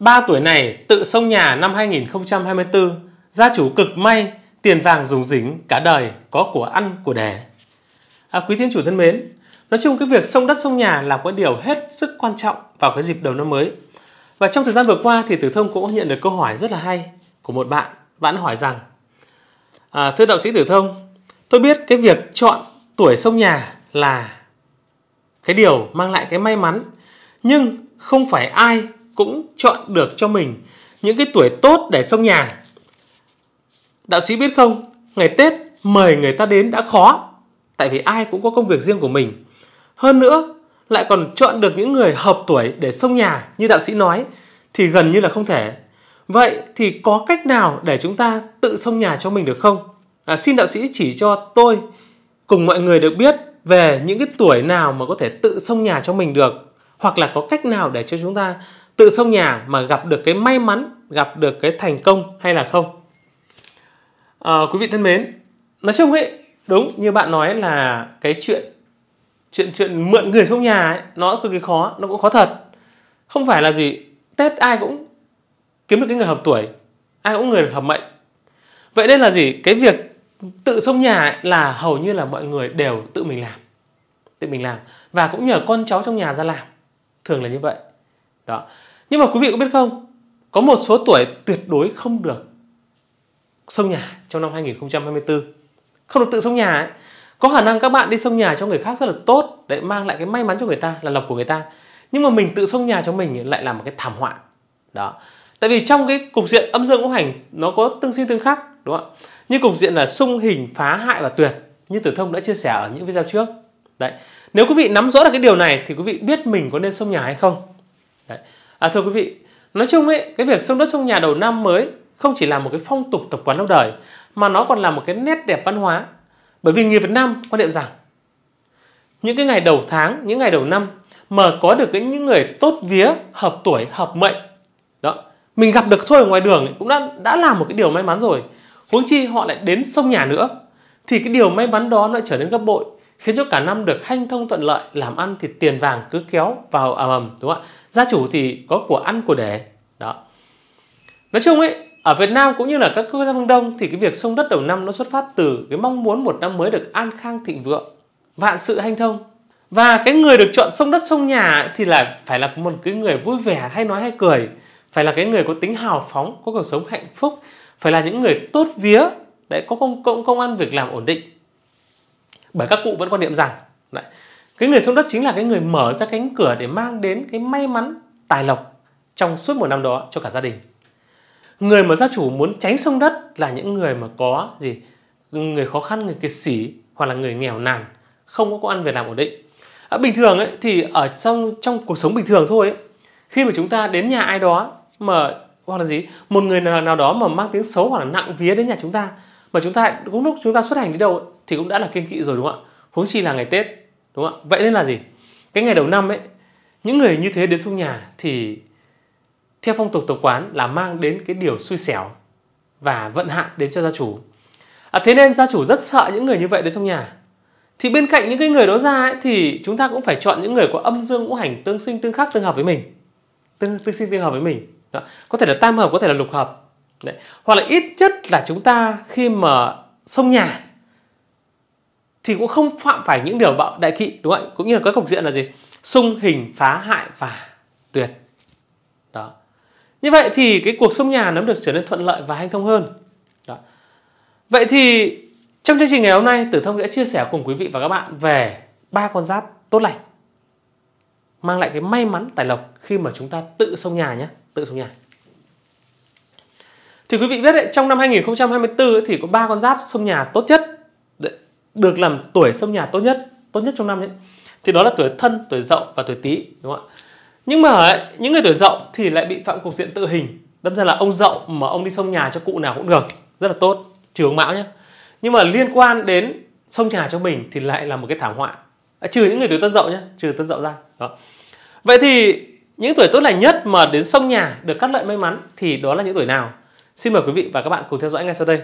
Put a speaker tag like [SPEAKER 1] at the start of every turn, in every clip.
[SPEAKER 1] 3 tuổi này tự xông nhà năm 2024, gia chủ cực may, tiền vàng dùng dính cả đời có của ăn của đẻ. À, quý thiên chủ thân mến, nói chung cái việc sông đất sông nhà là một điều hết sức quan trọng vào cái dịp đầu năm mới. Và trong thời gian vừa qua thì Tử Thông cũng nhận được câu hỏi rất là hay của một bạn. Bạn hỏi rằng, à, thưa đạo sĩ Tử Thông, tôi biết cái việc chọn tuổi sông nhà là cái điều mang lại cái may mắn nhưng không phải ai cũng chọn được cho mình những cái tuổi tốt để sông nhà. Đạo sĩ biết không, ngày Tết mời người ta đến đã khó, tại vì ai cũng có công việc riêng của mình. Hơn nữa, lại còn chọn được những người hợp tuổi để sông nhà như đạo sĩ nói thì gần như là không thể. Vậy thì có cách nào để chúng ta tự sông nhà cho mình được không? À, xin đạo sĩ chỉ cho tôi cùng mọi người được biết về những cái tuổi nào mà có thể tự sông nhà cho mình được hoặc là có cách nào để cho chúng ta tự xông nhà mà gặp được cái may mắn gặp được cái thành công hay là không à, quý vị thân mến nói chung ấy đúng như bạn nói là cái chuyện chuyện chuyện mượn người xông nhà ấy, nó cực kỳ khó nó cũng khó thật không phải là gì tết ai cũng kiếm được cái người hợp tuổi ai cũng người được hợp mệnh vậy nên là gì cái việc tự xông nhà ấy là hầu như là mọi người đều tự mình làm tự mình làm và cũng nhờ con cháu trong nhà ra làm thường là như vậy đó nhưng mà quý vị có biết không có một số tuổi tuyệt đối không được sông nhà trong năm 2024 không được tự sông nhà ấy. có khả năng các bạn đi sông nhà cho người khác rất là tốt để mang lại cái may mắn cho người ta là lộc của người ta nhưng mà mình tự sông nhà cho mình lại là một cái thảm họa đó tại vì trong cái cục diện âm dương ngũ hành nó có tương sinh tương khắc đúng không ạ như cục diện là xung hình phá hại và tuyệt như tử thông đã chia sẻ ở những video trước đấy nếu quý vị nắm rõ được cái điều này thì quý vị biết mình có nên sông nhà hay không Đấy. À, thưa quý vị, nói chung ấy, cái việc sông đất trong nhà đầu năm mới không chỉ là một cái phong tục tập quán lâu đời mà nó còn là một cái nét đẹp văn hóa. Bởi vì người Việt Nam quan niệm rằng những cái ngày đầu tháng, những ngày đầu năm mà có được cái những người tốt vía, hợp tuổi, hợp mệnh. Đó, mình gặp được thôi ở ngoài đường ấy, cũng đã đã là một cái điều may mắn rồi. Huống chi họ lại đến sông nhà nữa thì cái điều may mắn đó lại trở nên gấp bội khiến cho cả năm được hanh thông thuận lợi làm ăn thì tiền vàng cứ kéo vào ầm ầm đúng không ạ gia chủ thì có của ăn của để đó nói chung ấy ở Việt Nam cũng như là các quốc gia phương Đông thì cái việc sông đất đầu năm nó xuất phát từ cái mong muốn một năm mới được an khang thịnh vượng vạn sự hanh thông và cái người được chọn sông đất sông nhà thì là phải là một cái người vui vẻ hay nói hay cười phải là cái người có tính hào phóng có cuộc sống hạnh phúc phải là những người tốt vía đấy có công công công ăn việc làm ổn định bởi các cụ vẫn quan niệm rằng đấy, cái người xuống đất chính là cái người mở ra cánh cửa để mang đến cái may mắn tài lộc trong suốt một năm đó cho cả gia đình người mà gia chủ muốn tránh xuống đất là những người mà có gì người khó khăn người kiệt sĩ hoặc là người nghèo nàn không có công ăn việc làm ổn định à, bình thường ấy thì ở trong trong cuộc sống bình thường thôi ấy, khi mà chúng ta đến nhà ai đó mà hoặc là gì một người nào, nào đó mà mang tiếng xấu hoặc là nặng vía đến nhà chúng ta mà chúng ta cũng lúc chúng ta xuất hành đi đâu thì cũng đã là kiên kỵ rồi đúng không ạ huống chi là ngày tết đúng không ạ vậy nên là gì cái ngày đầu năm ấy những người như thế đến xung nhà thì theo phong tục tập quán là mang đến cái điều xui xẻo và vận hạn đến cho gia chủ à, thế nên gia chủ rất sợ những người như vậy đến trong nhà thì bên cạnh những cái người đó ra ấy, thì chúng ta cũng phải chọn những người có âm dương ngũ hành tương sinh tương khắc tương hợp với mình tương tương sinh tương hợp với mình đó. có thể là tam hợp có thể là lục hợp Đấy. hoặc là ít nhất là chúng ta khi mà xông nhà thì cũng không phạm phải những điều bạo đại kỵ đúng không ạ cũng như là các cục diện là gì xung hình phá hại và tuyệt đó như vậy thì cái cuộc xung nhà nó được trở nên thuận lợi và hanh thông hơn đó. vậy thì trong chương trình ngày hôm nay tử thông sẽ chia sẻ cùng quý vị và các bạn về ba con giáp tốt lành mang lại cái may mắn tài lộc khi mà chúng ta tự xông nhà nhé tự xông nhà thì quý vị biết đấy trong năm 2024 thì có ba con giáp xông nhà tốt nhất được làm tuổi sông nhà tốt nhất tốt nhất trong năm ấy thì đó là tuổi thân tuổi dậu và tuổi tý đúng không ạ nhưng mà ấy, những người tuổi dậu thì lại bị phạm cục diện tự hình đâm ra là ông dậu mà ông đi sông nhà cho cụ nào cũng được rất là tốt trừ ông mão nhé nhưng mà liên quan đến sông nhà cho mình thì lại là một cái thảm họa à, trừ những người tuổi tân dậu nhé trừ tân dậu ra đó vậy thì những tuổi tốt lành nhất mà đến sông nhà được cắt lợi may mắn thì đó là những tuổi nào xin mời quý vị và các bạn cùng theo dõi ngay sau đây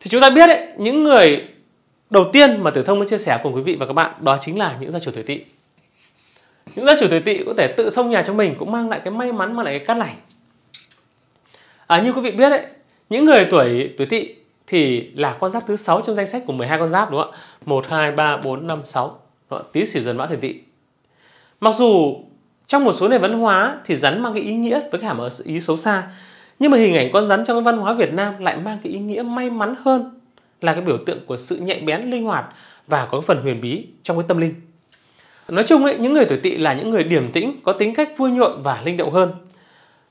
[SPEAKER 1] thì chúng ta biết ấy, những người đầu tiên mà tử Thông muốn chia sẻ cùng quý vị và các bạn đó chính là những gia chủ tuổi tỵ. Những gia chủ tuổi tỵ có thể tự xông nhà cho mình cũng mang lại cái may mắn mà lại cái cát lành. À, như quý vị biết đấy, những người tuổi tuổi tỵ thì là con giáp thứ 6 trong danh sách của 12 con giáp đúng không ạ? 1 2 3 4 5 6. Đó, tí sửu dần mão thìn tỵ. Mặc dù trong một số nền văn hóa thì rắn mang cái ý nghĩa với cả hàm ý xấu xa, nhưng mà hình ảnh con rắn trong văn hóa Việt Nam lại mang cái ý nghĩa may mắn hơn là cái biểu tượng của sự nhạy bén linh hoạt và có phần huyền bí trong cái tâm linh nói chung ấy, những người tuổi tỵ là những người điềm tĩnh có tính cách vui nhộn và linh động hơn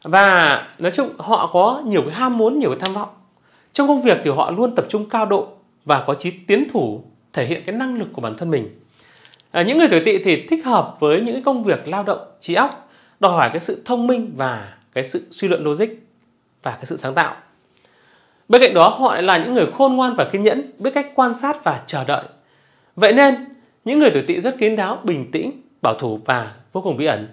[SPEAKER 1] và nói chung họ có nhiều cái ham muốn nhiều cái tham vọng trong công việc thì họ luôn tập trung cao độ và có chí tiến thủ thể hiện cái năng lực của bản thân mình à, những người tuổi tỵ thì thích hợp với những công việc lao động trí óc đòi hỏi cái sự thông minh và cái sự suy luận logic và cái sự sáng tạo Bên cạnh đó họ lại là những người khôn ngoan và kiên nhẫn, biết cách quan sát và chờ đợi. Vậy nên, những người tuổi tỵ rất kín đáo, bình tĩnh, bảo thủ và vô cùng bí ẩn.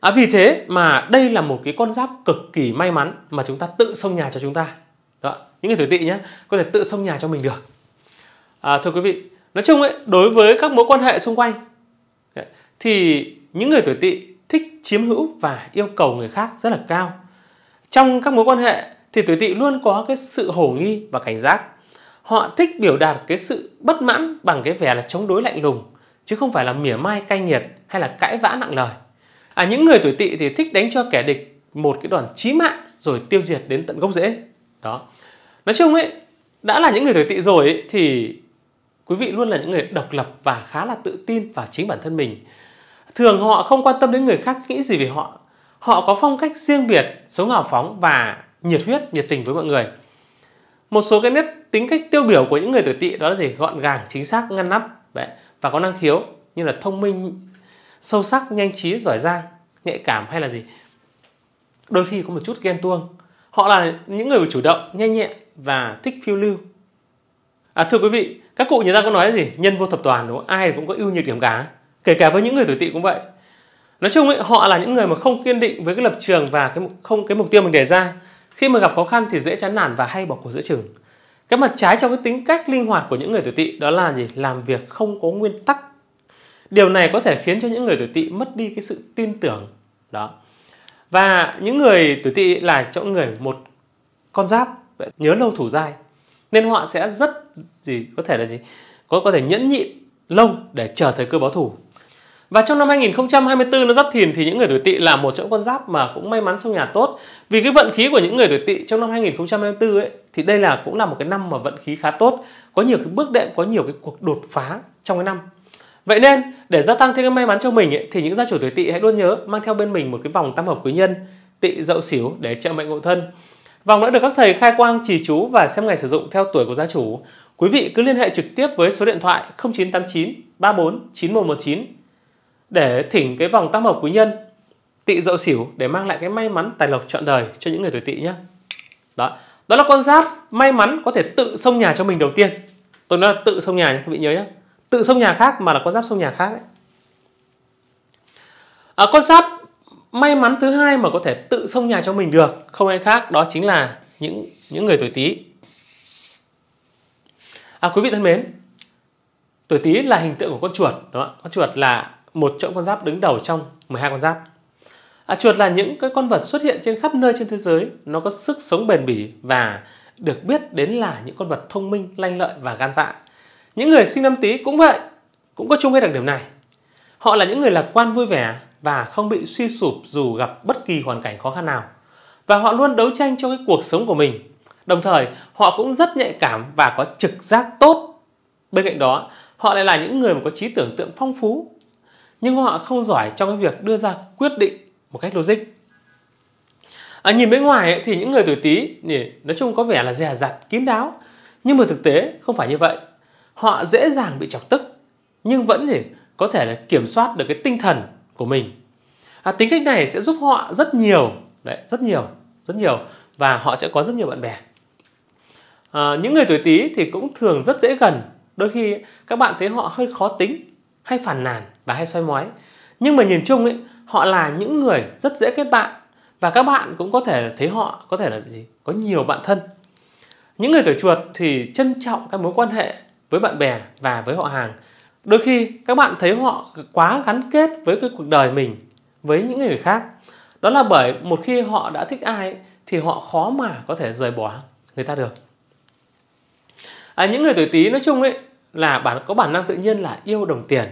[SPEAKER 1] À, vì thế mà đây là một cái con giáp cực kỳ may mắn mà chúng ta tự xông nhà cho chúng ta. Đó, những người tuổi tỵ nhé, có thể tự xông nhà cho mình được. À, thưa quý vị, nói chung ấy, đối với các mối quan hệ xung quanh thì những người tuổi tỵ thích chiếm hữu và yêu cầu người khác rất là cao. Trong các mối quan hệ thì tuổi tỵ luôn có cái sự hổ nghi và cảnh giác. Họ thích biểu đạt cái sự bất mãn bằng cái vẻ là chống đối lạnh lùng, chứ không phải là mỉa mai cay nghiệt hay là cãi vã nặng lời. À, những người tuổi tỵ thì thích đánh cho kẻ địch một cái đoàn chí mạng rồi tiêu diệt đến tận gốc rễ. Đó. Nói chung ấy, đã là những người tuổi tỵ rồi ấy, thì quý vị luôn là những người độc lập và khá là tự tin vào chính bản thân mình. Thường họ không quan tâm đến người khác nghĩ gì về họ. Họ có phong cách riêng biệt, sống hào phóng và nhiệt huyết, nhiệt tình với mọi người. Một số cái nét tính cách tiêu biểu của những người tử tị đó là gì? Gọn gàng, chính xác, ngăn nắp Đấy. và có năng khiếu như là thông minh, sâu sắc, nhanh trí, giỏi giang, nhạy cảm hay là gì? Đôi khi có một chút ghen tuông. Họ là những người chủ động, nhanh nhẹn và thích phiêu lưu. À, thưa quý vị, các cụ người ta có nói gì? Nhân vô thập toàn đúng không? Ai cũng có ưu nhược điểm cả. Kể cả với những người tuổi tỵ cũng vậy nói chung ấy họ là những người mà không kiên định với cái lập trường và cái không cái mục tiêu mình đề ra khi mà gặp khó khăn thì dễ chán nản và hay bỏ cuộc giữa chừng. Cái mặt trái trong cái tính cách linh hoạt của những người tuổi tỵ đó là gì? Làm việc không có nguyên tắc. Điều này có thể khiến cho những người tuổi tỵ mất đi cái sự tin tưởng. Đó. Và những người tuổi tỵ là cho người một con giáp nhớ lâu thủ dai nên họ sẽ rất gì có thể là gì có có thể nhẫn nhịn lâu để chờ thời cơ báo thù và trong năm 2024 nó giáp thìn thì những người tuổi tỵ là một trong con giáp mà cũng may mắn trong nhà tốt. Vì cái vận khí của những người tuổi tỵ trong năm 2024 ấy thì đây là cũng là một cái năm mà vận khí khá tốt, có nhiều cái bước đệm, có nhiều cái cuộc đột phá trong cái năm. Vậy nên để gia tăng thêm cái may mắn cho mình ấy, thì những gia chủ tuổi tỵ hãy luôn nhớ mang theo bên mình một cái vòng tam hợp quý nhân tỵ dậu xỉu để trợ mệnh ngộ thân. Vòng đã được các thầy khai quang trì chú và xem ngày sử dụng theo tuổi của gia chủ. Quý vị cứ liên hệ trực tiếp với số điện thoại 0989 34 9119 để thỉnh cái vòng tam hợp quý nhân tị dậu xỉu để mang lại cái may mắn tài lộc trọn đời cho những người tuổi tị nhé đó đó là con giáp may mắn có thể tự xông nhà cho mình đầu tiên tôi nói là tự xông nhà nhé, các vị nhớ nhé tự xông nhà khác mà là con giáp xông nhà khác ấy. À, con giáp may mắn thứ hai mà có thể tự xông nhà cho mình được không ai khác đó chính là những những người tuổi tý à quý vị thân mến tuổi tý là hình tượng của con chuột đó con chuột là một trong con giáp đứng đầu trong 12 con giáp. À, chuột là những cái con vật xuất hiện trên khắp nơi trên thế giới, nó có sức sống bền bỉ và được biết đến là những con vật thông minh, lanh lợi và gan dạ. Những người sinh năm Tý cũng vậy, cũng có chung cái đặc điểm này. Họ là những người lạc quan vui vẻ và không bị suy sụp dù gặp bất kỳ hoàn cảnh khó khăn nào. Và họ luôn đấu tranh cho cái cuộc sống của mình. Đồng thời, họ cũng rất nhạy cảm và có trực giác tốt. Bên cạnh đó, họ lại là những người mà có trí tưởng tượng phong phú, nhưng họ không giỏi trong cái việc đưa ra quyết định một cách logic à, nhìn bên ngoài thì những người tuổi tý nói chung có vẻ là dè dặt kín đáo nhưng mà thực tế không phải như vậy họ dễ dàng bị chọc tức nhưng vẫn thì có thể là kiểm soát được cái tinh thần của mình à, tính cách này sẽ giúp họ rất nhiều đấy rất nhiều rất nhiều và họ sẽ có rất nhiều bạn bè à, những người tuổi tý thì cũng thường rất dễ gần đôi khi các bạn thấy họ hơi khó tính hay phản nàn và hay soi mói nhưng mà nhìn chung ấy họ là những người rất dễ kết bạn và các bạn cũng có thể thấy họ có thể là gì có nhiều bạn thân những người tuổi chuột thì trân trọng các mối quan hệ với bạn bè và với họ hàng đôi khi các bạn thấy họ quá gắn kết với cái cuộc đời mình với những người khác đó là bởi một khi họ đã thích ai thì họ khó mà có thể rời bỏ người ta được à, những người tuổi tý nói chung ấy là bản có bản năng tự nhiên là yêu đồng tiền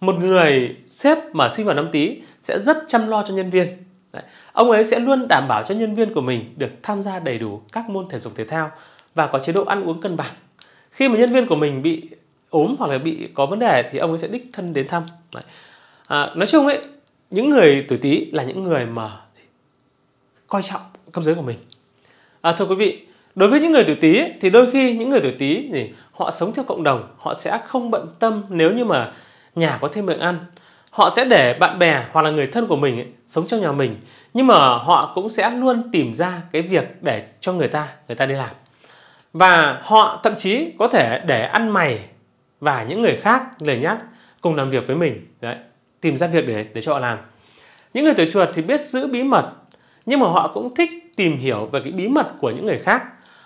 [SPEAKER 1] một người sếp mà sinh vào năm tý sẽ rất chăm lo cho nhân viên Đấy. ông ấy sẽ luôn đảm bảo cho nhân viên của mình được tham gia đầy đủ các môn thể dục thể thao và có chế độ ăn uống cân bằng khi mà nhân viên của mình bị ốm hoặc là bị có vấn đề thì ông ấy sẽ đích thân đến thăm Đấy. À, nói chung ấy những người tuổi tý là những người mà coi trọng cấp dưới của mình à, thưa quý vị đối với những người tuổi tý thì đôi khi những người tuổi tý thì họ sống theo cộng đồng họ sẽ không bận tâm nếu như mà nhà có thêm miệng ăn họ sẽ để bạn bè hoặc là người thân của mình ấy, sống trong nhà mình nhưng mà họ cũng sẽ luôn tìm ra cái việc để cho người ta người ta đi làm và họ thậm chí có thể để ăn mày và những người khác lười nhác cùng làm việc với mình đấy tìm ra việc để để cho họ làm những người tuổi chuột thì biết giữ bí mật nhưng mà họ cũng thích tìm hiểu về cái bí mật của những người khác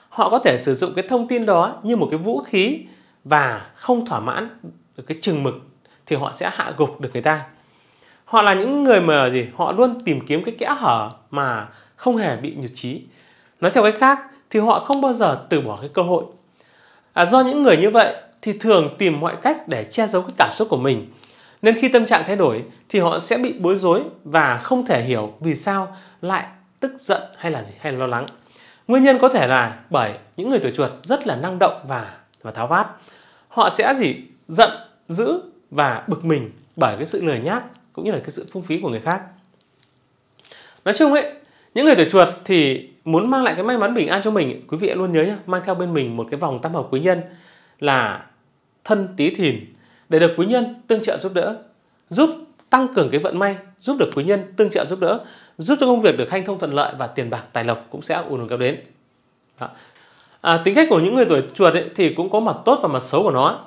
[SPEAKER 1] họ có thể sử dụng cái thông tin đó như một cái vũ khí và không thỏa mãn cái chừng mực thì họ sẽ hạ gục được người ta họ là những người mà gì họ luôn tìm kiếm cái kẽ hở mà không hề bị nhụt chí nói theo cái khác thì họ không bao giờ từ bỏ cái cơ hội à, do những người như vậy thì thường tìm mọi cách để che giấu cái cảm xúc của mình nên khi tâm trạng thay đổi thì họ sẽ bị bối rối và không thể hiểu vì sao lại tức giận hay là gì hay là lo lắng nguyên nhân có thể là bởi những người tuổi chuột rất là năng động và và tháo vát họ sẽ gì giận dữ và bực mình bởi cái sự lười nhác cũng như là cái sự phung phí của người khác nói chung ấy những người tuổi chuột thì muốn mang lại cái may mắn bình an cho mình quý vị luôn nhớ nhé mang theo bên mình một cái vòng tam hợp quý nhân là thân tí thìn để được quý nhân tương trợ giúp đỡ giúp tăng cường cái vận may giúp được quý nhân tương trợ giúp đỡ giúp cho công việc được hanh thông thuận lợi và tiền bạc tài lộc cũng sẽ ùn ùn kéo đến Đó. À, tính cách của những người tuổi chuột ấy, thì cũng có mặt tốt và mặt xấu của nó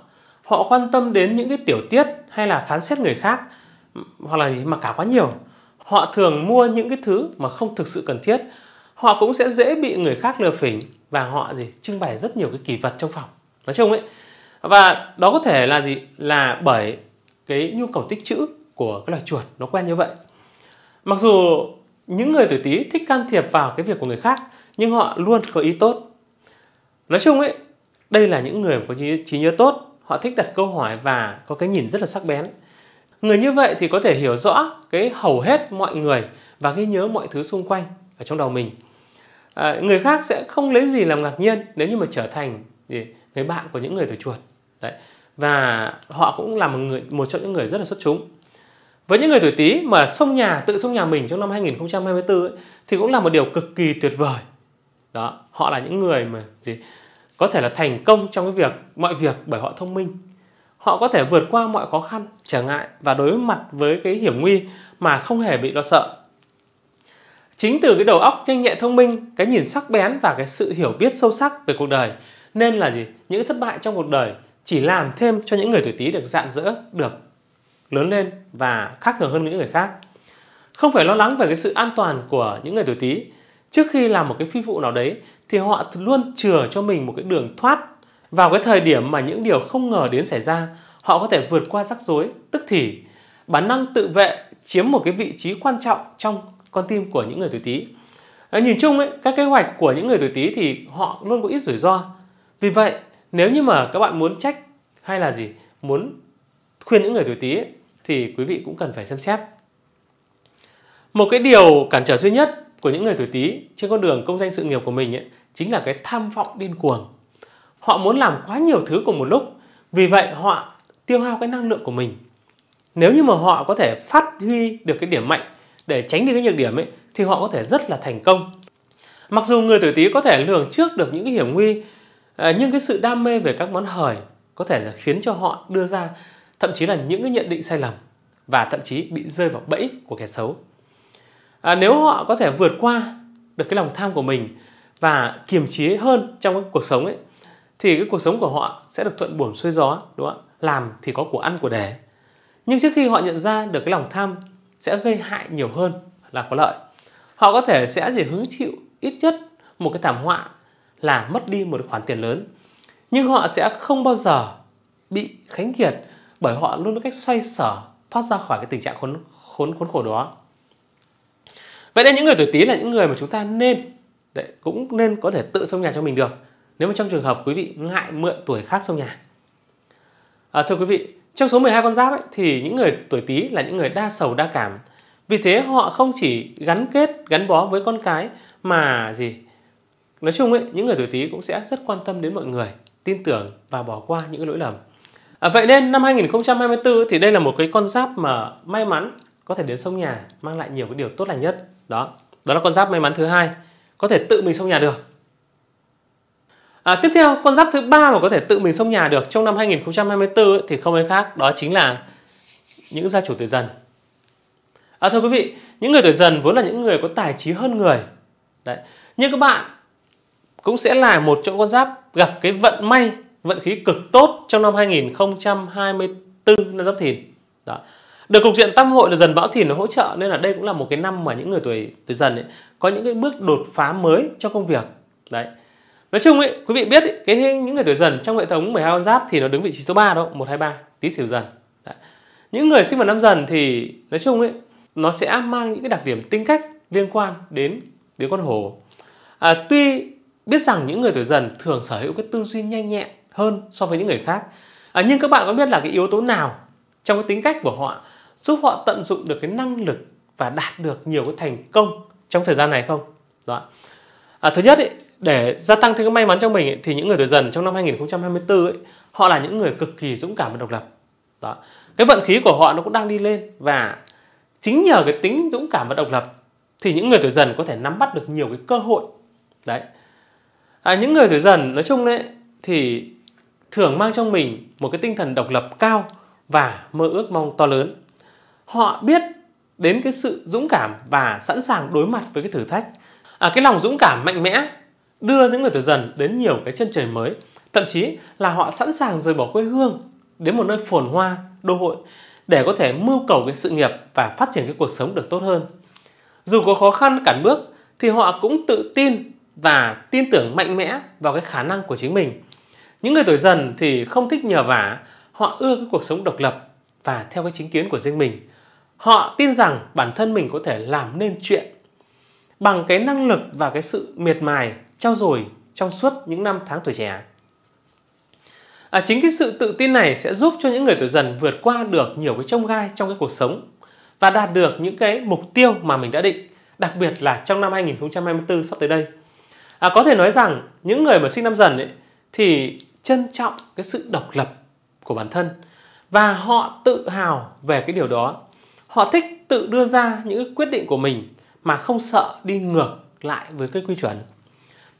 [SPEAKER 1] họ quan tâm đến những cái tiểu tiết hay là phán xét người khác hoặc là gì mà cả quá nhiều họ thường mua những cái thứ mà không thực sự cần thiết họ cũng sẽ dễ bị người khác lừa phỉnh và họ gì trưng bày rất nhiều cái kỳ vật trong phòng nói chung ấy và đó có thể là gì là bởi cái nhu cầu tích trữ của cái loài chuột nó quen như vậy mặc dù những người tuổi tý thích can thiệp vào cái việc của người khác nhưng họ luôn có ý tốt nói chung ấy đây là những người có trí, trí nhớ tốt họ thích đặt câu hỏi và có cái nhìn rất là sắc bén người như vậy thì có thể hiểu rõ cái hầu hết mọi người và ghi nhớ mọi thứ xung quanh ở trong đầu mình à, người khác sẽ không lấy gì làm ngạc nhiên nếu như mà trở thành người bạn của những người tuổi chuột đấy và họ cũng là một người một trong những người rất là xuất chúng với những người tuổi Tý mà xông nhà tự xông nhà mình trong năm 2024 ấy, thì cũng là một điều cực kỳ tuyệt vời đó họ là những người mà gì có thể là thành công trong cái việc mọi việc bởi họ thông minh họ có thể vượt qua mọi khó khăn trở ngại và đối mặt với cái hiểm nguy mà không hề bị lo sợ chính từ cái đầu óc nhanh nhẹn thông minh cái nhìn sắc bén và cái sự hiểu biết sâu sắc về cuộc đời nên là gì những thất bại trong cuộc đời chỉ làm thêm cho những người tuổi tý được dạn dỡ được lớn lên và khác thường hơn những người khác không phải lo lắng về cái sự an toàn của những người tuổi tý trước khi làm một cái phi vụ nào đấy thì họ luôn chừa cho mình một cái đường thoát vào cái thời điểm mà những điều không ngờ đến xảy ra họ có thể vượt qua rắc rối tức thì bản năng tự vệ chiếm một cái vị trí quan trọng trong con tim của những người tuổi tý nhìn chung ấy các kế hoạch của những người tuổi tý thì họ luôn có ít rủi ro vì vậy nếu như mà các bạn muốn trách hay là gì muốn khuyên những người tuổi tý thì quý vị cũng cần phải xem xét một cái điều cản trở duy nhất của những người tuổi Tý trên con đường công danh sự nghiệp của mình ấy, chính là cái tham vọng điên cuồng. Họ muốn làm quá nhiều thứ cùng một lúc, vì vậy họ tiêu hao cái năng lượng của mình. Nếu như mà họ có thể phát huy được cái điểm mạnh để tránh đi cái nhược điểm ấy thì họ có thể rất là thành công. Mặc dù người tuổi Tý có thể lường trước được những cái hiểm nguy, à, nhưng cái sự đam mê về các món hời có thể là khiến cho họ đưa ra thậm chí là những cái nhận định sai lầm và thậm chí bị rơi vào bẫy của kẻ xấu à, nếu họ có thể vượt qua được cái lòng tham của mình và kiềm chế hơn trong cái cuộc sống ấy thì cái cuộc sống của họ sẽ được thuận buồm xuôi gió đúng không ạ làm thì có của ăn của để nhưng trước khi họ nhận ra được cái lòng tham sẽ gây hại nhiều hơn là có lợi họ có thể sẽ chỉ hứng chịu ít nhất một cái thảm họa là mất đi một khoản tiền lớn nhưng họ sẽ không bao giờ bị khánh kiệt bởi họ luôn có cách xoay sở thoát ra khỏi cái tình trạng khốn khốn khốn khổ đó vậy nên những người tuổi Tý là những người mà chúng ta nên đấy, cũng nên có thể tự xông nhà cho mình được nếu mà trong trường hợp quý vị ngại mượn tuổi khác xông nhà à, thưa quý vị trong số 12 con giáp ấy, thì những người tuổi Tý là những người đa sầu đa cảm vì thế họ không chỉ gắn kết gắn bó với con cái mà gì nói chung ấy những người tuổi Tý cũng sẽ rất quan tâm đến mọi người tin tưởng và bỏ qua những lỗi lầm à, vậy nên năm 2024 thì đây là một cái con giáp mà may mắn có thể đến sông nhà mang lại nhiều cái điều tốt lành nhất đó đó là con giáp may mắn thứ hai có thể tự mình sông nhà được à, tiếp theo con giáp thứ ba mà có thể tự mình sông nhà được trong năm 2024 thì không ai khác đó chính là những gia chủ tuổi dần à, thưa quý vị những người tuổi dần vốn là những người có tài trí hơn người đấy nhưng các bạn cũng sẽ là một trong con giáp gặp cái vận may vận khí cực tốt trong năm 2024 năm giáp thìn đó được cục diện tam hội là dần bão thìn nó hỗ trợ nên là đây cũng là một cái năm mà những người tuổi tuổi dần ấy, có những cái bước đột phá mới cho công việc đấy nói chung ấy quý vị biết ấy, cái những người tuổi dần trong hệ thống 12 con giáp thì nó đứng vị trí số 3 đó một hai ba tí xỉu dần đấy. những người sinh vào năm dần thì nói chung ấy nó sẽ mang những cái đặc điểm tính cách liên quan đến đến con hổ à, tuy biết rằng những người tuổi dần thường sở hữu cái tư duy nhanh nhẹn hơn so với những người khác à, nhưng các bạn có biết là cái yếu tố nào trong cái tính cách của họ giúp họ tận dụng được cái năng lực và đạt được nhiều cái thành công trong thời gian này không? Đó. Dạ. À, thứ nhất ấy, để gia tăng thêm cái may mắn cho mình ấy, thì những người tuổi dần trong năm 2024 ấy, họ là những người cực kỳ dũng cảm và độc lập. Đó. Dạ. Cái vận khí của họ nó cũng đang đi lên và chính nhờ cái tính dũng cảm và độc lập thì những người tuổi dần có thể nắm bắt được nhiều cái cơ hội. Đấy. À, những người tuổi dần nói chung đấy thì thường mang trong mình một cái tinh thần độc lập cao và mơ ước mong to lớn họ biết đến cái sự dũng cảm và sẵn sàng đối mặt với cái thử thách à, cái lòng dũng cảm mạnh mẽ đưa những người tuổi dần đến nhiều cái chân trời mới thậm chí là họ sẵn sàng rời bỏ quê hương đến một nơi phồn hoa đô hội để có thể mưu cầu cái sự nghiệp và phát triển cái cuộc sống được tốt hơn dù có khó khăn cản bước thì họ cũng tự tin và tin tưởng mạnh mẽ vào cái khả năng của chính mình những người tuổi dần thì không thích nhờ vả họ ưa cái cuộc sống độc lập và theo cái chính kiến của riêng mình Họ tin rằng bản thân mình có thể làm nên chuyện bằng cái năng lực và cái sự miệt mài trao dồi trong suốt những năm tháng tuổi trẻ. À, chính cái sự tự tin này sẽ giúp cho những người tuổi dần vượt qua được nhiều cái trông gai trong cái cuộc sống và đạt được những cái mục tiêu mà mình đã định, đặc biệt là trong năm 2024 sắp tới đây. À, có thể nói rằng những người mà sinh năm dần ấy, thì trân trọng cái sự độc lập của bản thân và họ tự hào về cái điều đó họ thích tự đưa ra những quyết định của mình mà không sợ đi ngược lại với cái quy chuẩn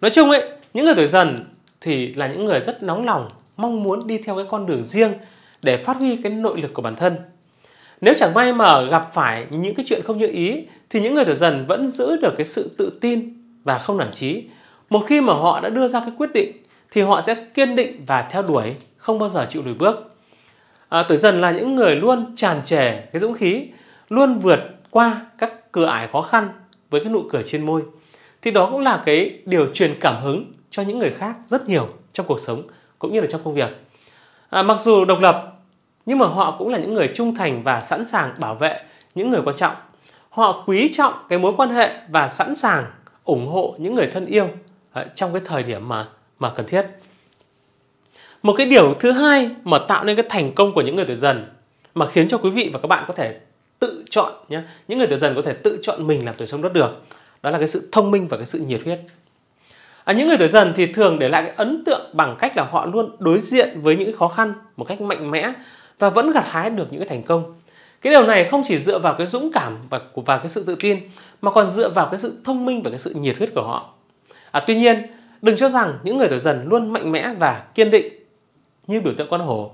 [SPEAKER 1] nói chung ấy những người tuổi dần thì là những người rất nóng lòng mong muốn đi theo cái con đường riêng để phát huy cái nội lực của bản thân nếu chẳng may mà gặp phải những cái chuyện không như ý thì những người tuổi dần vẫn giữ được cái sự tự tin và không nản trí một khi mà họ đã đưa ra cái quyết định thì họ sẽ kiên định và theo đuổi không bao giờ chịu lùi bước à, tuổi dần là những người luôn tràn trề cái dũng khí luôn vượt qua các cửa ải khó khăn với cái nụ cười trên môi thì đó cũng là cái điều truyền cảm hứng cho những người khác rất nhiều trong cuộc sống cũng như là trong công việc à, mặc dù độc lập nhưng mà họ cũng là những người trung thành và sẵn sàng bảo vệ những người quan trọng họ quý trọng cái mối quan hệ và sẵn sàng ủng hộ những người thân yêu à, trong cái thời điểm mà mà cần thiết một cái điều thứ hai mà tạo nên cái thành công của những người tuổi dần mà khiến cho quý vị và các bạn có thể tự chọn nhé những người tuổi dần có thể tự chọn mình làm tuổi sông đất được đó là cái sự thông minh và cái sự nhiệt huyết à, những người tuổi dần thì thường để lại cái ấn tượng bằng cách là họ luôn đối diện với những khó khăn một cách mạnh mẽ và vẫn gặt hái được những cái thành công cái điều này không chỉ dựa vào cái dũng cảm và và cái sự tự tin mà còn dựa vào cái sự thông minh và cái sự nhiệt huyết của họ à, tuy nhiên đừng cho rằng những người tuổi dần luôn mạnh mẽ và kiên định như biểu tượng con hổ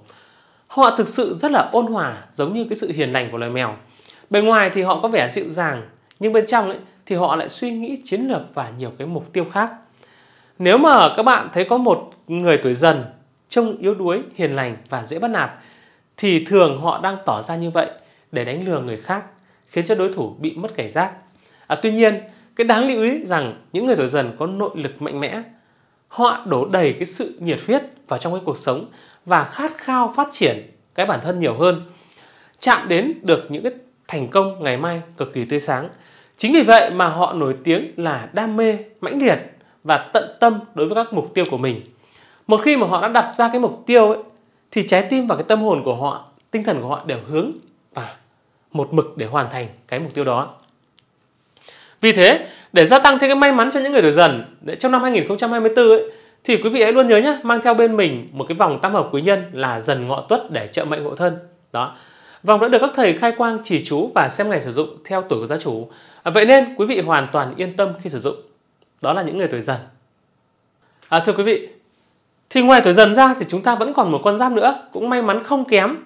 [SPEAKER 1] họ thực sự rất là ôn hòa giống như cái sự hiền lành của loài mèo bên ngoài thì họ có vẻ dịu dàng, nhưng bên trong ấy, thì họ lại suy nghĩ chiến lược và nhiều cái mục tiêu khác. Nếu mà các bạn thấy có một người tuổi dần trông yếu đuối, hiền lành và dễ bắt nạt thì thường họ đang tỏ ra như vậy để đánh lừa người khác, khiến cho đối thủ bị mất cảnh giác. À, tuy nhiên, cái đáng lưu ý rằng những người tuổi dần có nội lực mạnh mẽ, họ đổ đầy cái sự nhiệt huyết vào trong cái cuộc sống và khát khao phát triển cái bản thân nhiều hơn, chạm đến được những cái thành công ngày mai cực kỳ tươi sáng. Chính vì vậy mà họ nổi tiếng là đam mê, mãnh liệt và tận tâm đối với các mục tiêu của mình. Một khi mà họ đã đặt ra cái mục tiêu ấy, thì trái tim và cái tâm hồn của họ, tinh thần của họ đều hướng và một mực để hoàn thành cái mục tiêu đó. Vì thế, để gia tăng thêm cái may mắn cho những người tuổi dần trong năm 2024 ấy, thì quý vị hãy luôn nhớ nhé, mang theo bên mình một cái vòng tam hợp quý nhân là dần ngọ tuất để trợ mệnh hộ thân. Đó. Vòng đã được các thầy khai quang chỉ chú và xem ngày sử dụng theo tuổi của gia chủ. À, vậy nên quý vị hoàn toàn yên tâm khi sử dụng. Đó là những người tuổi dần. À, thưa quý vị, thì ngoài tuổi dần ra thì chúng ta vẫn còn một con giáp nữa cũng may mắn không kém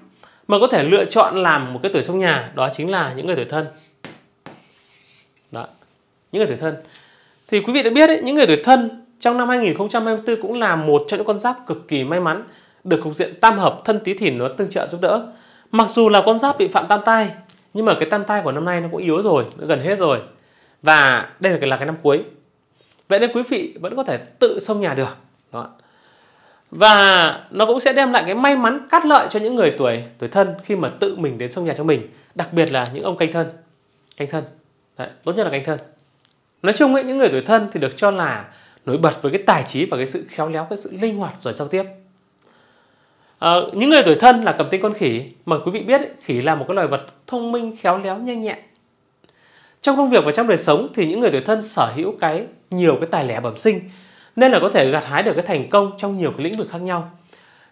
[SPEAKER 1] mà có thể lựa chọn làm một cái tuổi trong nhà đó chính là những người tuổi thân. Đó. Những người tuổi thân. Thì quý vị đã biết ấy, những người tuổi thân trong năm 2024 cũng là một trong những con giáp cực kỳ may mắn được cục diện tam hợp thân tí thìn nó tương trợ giúp đỡ Mặc dù là con giáp bị phạm tam tai nhưng mà cái tam tai của năm nay nó cũng yếu rồi, nó gần hết rồi. Và đây là cái là cái năm cuối. Vậy nên quý vị vẫn có thể tự xông nhà được. Đó. Và nó cũng sẽ đem lại cái may mắn cắt lợi cho những người tuổi tuổi thân khi mà tự mình đến xông nhà cho mình, đặc biệt là những ông canh thân. Canh thân. Đấy, tốt nhất là canh thân. Nói chung ấy, những người tuổi thân thì được cho là nổi bật với cái tài trí và cái sự khéo léo, cái sự linh hoạt rồi giao tiếp. À, những người tuổi thân là cầm tinh con khỉ. mà quý vị biết khỉ là một cái loài vật thông minh, khéo léo, nhanh nhẹn. Trong công việc và trong đời sống thì những người tuổi thân sở hữu cái nhiều cái tài lẻ bẩm sinh nên là có thể gặt hái được cái thành công trong nhiều cái lĩnh vực khác nhau.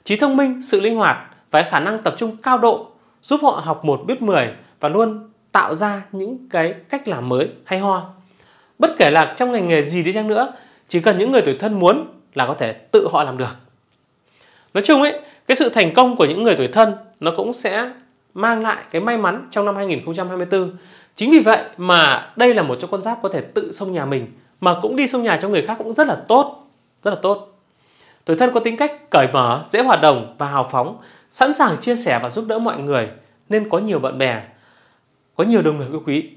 [SPEAKER 1] Trí thông minh, sự linh hoạt và khả năng tập trung cao độ giúp họ học một biết mười và luôn tạo ra những cái cách làm mới hay ho. Bất kể là trong ngành nghề gì đi chăng nữa, chỉ cần những người tuổi thân muốn là có thể tự họ làm được nói chung ấy cái sự thành công của những người tuổi thân nó cũng sẽ mang lại cái may mắn trong năm 2024 chính vì vậy mà đây là một trong con giáp có thể tự xông nhà mình mà cũng đi xông nhà cho người khác cũng rất là tốt rất là tốt tuổi thân có tính cách cởi mở dễ hoạt động và hào phóng sẵn sàng chia sẻ và giúp đỡ mọi người nên có nhiều bạn bè có nhiều đồng nghiệp yêu quý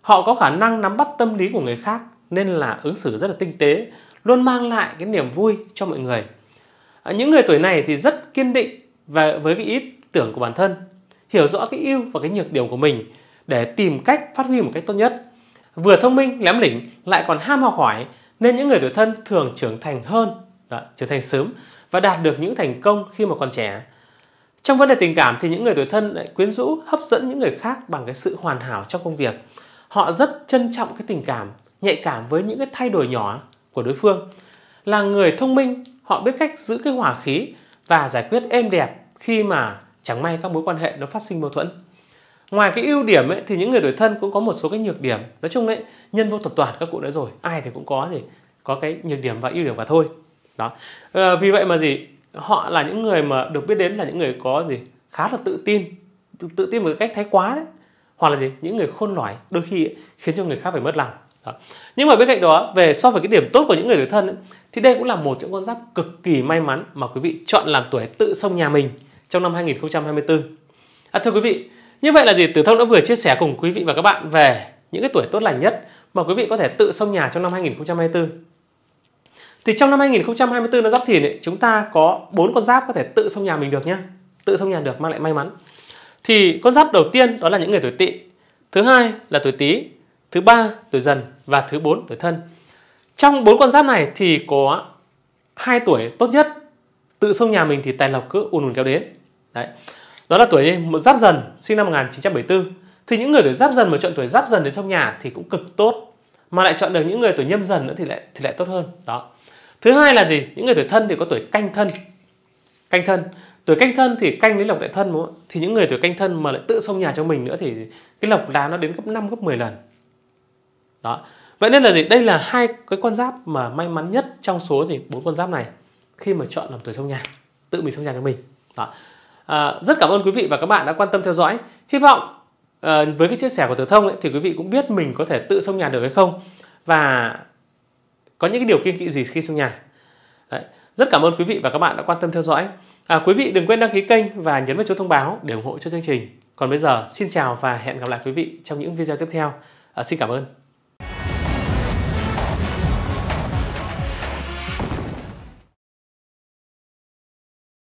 [SPEAKER 1] họ có khả năng nắm bắt tâm lý của người khác nên là ứng xử rất là tinh tế luôn mang lại cái niềm vui cho mọi người À, những người tuổi này thì rất kiên định và với cái ý tưởng của bản thân hiểu rõ cái ưu và cái nhược điểm của mình để tìm cách phát huy một cách tốt nhất vừa thông minh lém lỉnh lại còn ham học hỏi nên những người tuổi thân thường trưởng thành hơn đó, trưởng thành sớm và đạt được những thành công khi mà còn trẻ trong vấn đề tình cảm thì những người tuổi thân lại quyến rũ hấp dẫn những người khác bằng cái sự hoàn hảo trong công việc họ rất trân trọng cái tình cảm nhạy cảm với những cái thay đổi nhỏ của đối phương là người thông minh họ biết cách giữ cái hòa khí và giải quyết êm đẹp khi mà chẳng may các mối quan hệ nó phát sinh mâu thuẫn ngoài cái ưu điểm ấy, thì những người tuổi thân cũng có một số cái nhược điểm nói chung đấy nhân vô tập toàn các cụ nói rồi ai thì cũng có thì có cái nhược điểm và ưu điểm và thôi đó à, vì vậy mà gì họ là những người mà được biết đến là những người có gì khá là tự tin tự, tự tin một cách thái quá đấy hoặc là gì những người khôn lỏi đôi khi ấy, khiến cho người khác phải mất lòng đó. nhưng mà bên cạnh đó về so với cái điểm tốt của những người tuổi thân ấy, thì đây cũng là một trong con giáp cực kỳ may mắn mà quý vị chọn làm tuổi tự xông nhà mình trong năm 2024 à, thưa quý vị như vậy là gì tử thông đã vừa chia sẻ cùng quý vị và các bạn về những cái tuổi tốt lành nhất mà quý vị có thể tự xông nhà trong năm 2024 thì trong năm 2024 nó giáp thìn ấy, chúng ta có bốn con giáp có thể tự xông nhà mình được nhá tự xông nhà được mang lại may mắn thì con giáp đầu tiên đó là những người tuổi tỵ thứ hai là tuổi tý thứ ba tuổi dần và thứ bốn tuổi thân. Trong bốn con giáp này thì có hai tuổi tốt nhất tự xông nhà mình thì tài lộc cứ ùn ùn kéo đến. Đấy. Đó là tuổi một giáp dần sinh năm 1974. Thì những người tuổi giáp dần mà chọn tuổi giáp dần đến trong nhà thì cũng cực tốt mà lại chọn được những người tuổi nhâm dần nữa thì lại thì lại tốt hơn. Đó. Thứ hai là gì? Những người tuổi thân thì có tuổi canh thân. Canh thân. Tuổi canh thân thì canh lấy lộc tại thân đúng không? Thì những người tuổi canh thân mà lại tự xông nhà cho mình nữa thì cái lộc lá nó đến gấp 5 gấp 10 lần đó vậy nên là gì đây là hai cái con giáp mà may mắn nhất trong số gì bốn con giáp này khi mà chọn làm tuổi trong nhà tự mình trong nhà cho mình đó à, rất cảm ơn quý vị và các bạn đã quan tâm theo dõi hy vọng à, với cái chia sẻ của tử thông ấy, thì quý vị cũng biết mình có thể tự xông nhà được hay không và có những cái điều kiên kỵ gì khi xông nhà Đấy. rất cảm ơn quý vị và các bạn đã quan tâm theo dõi à, quý vị đừng quên đăng ký kênh và nhấn vào chuông thông báo để ủng hộ cho chương trình còn bây giờ xin chào và hẹn gặp lại quý vị trong những video tiếp theo à, xin cảm ơn